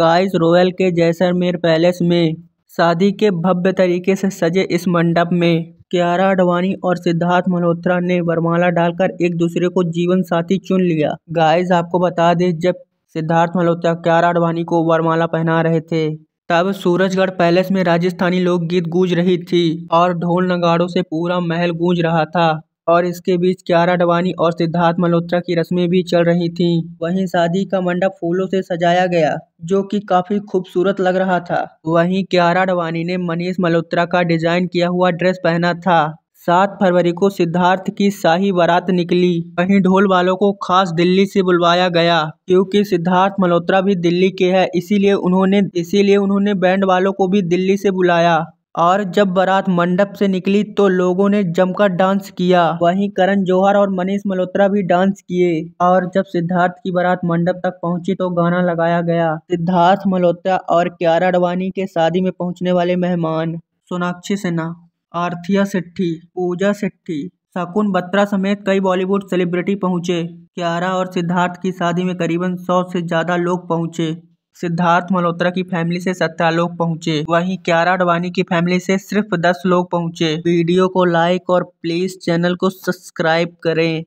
guys royal के Jaisalmer palace में शादी के भव्य तरीके से सजे इस मंडप में क्यारा आडवाणी और सिद्धार्थ मल्होत्रा ने वरमाला डालकर एक दूसरे को जीवन साथी चुन लिया गाइस आपको बता दें जब सिद्धार्थ मल्होत्रा क्यारा आडवाणी को वरमाला पहना रहे थे तब सूरजगढ़ पैलेस में राजस्थानी लोकगीत गूंज रही थी और ढोल नगाड़ों से पूरा महल गूंज रहा था और इसके बीच क्यारा डवानी और सिद्धार्थ मल्होत्रा की रस्में भी चल रही थीं वहीं शादी का मंडप फूलों से सजाया गया जो कि काफी खूबसूरत लग रहा था वहीं क्यारा डवानी ने मनीष मल्होत्रा का डिजाइन किया हुआ ड्रेस पहना था सात फरवरी को सिद्धार्थ की शाही बारात निकली वहीं ढोल वालों को खास दिल्ली से बुलवाया गया क्योंकि सिद्धार्थ मल्होत्रा भी दिल्ली के हैं इसीलिए उन्होंने इसीलिए उन्होंने बैंड वालों को भी दिल्ली से बुलाया और जब बारात मंडप से निकली तो लोगों ने जमकर डांस किया वहीं करण जौहर और मनीष मल्होत्रा भी डांस किए और जब सिद्धार्थ की बारात मंडप तक पहुंची तो गाना लगाया गया सिद्धार्थ मल्होत्रा और क्यारा अडवाणी के शादी में पहुंचने वाले मेहमान सोनाक्षी सिन्हा आरथिया सेट्ठी पूजा सेट्ठी शकुन बत्रा समेत कई बॉलीवुड सेलिब्रिटी पहुंचे क्यारा और सिद्धार्थ की शादी में करीबन सौ से ज़्यादा लोग पहुंचे सिद्धार्थ मल्होत्रा की फैमिली से सत्रह लोग पहुंचे वहीं क्यारा अडवाणी की फैमिली से सिर्फ दस लोग पहुंचे वीडियो को लाइक और प्लीज चैनल को सब्सक्राइब करें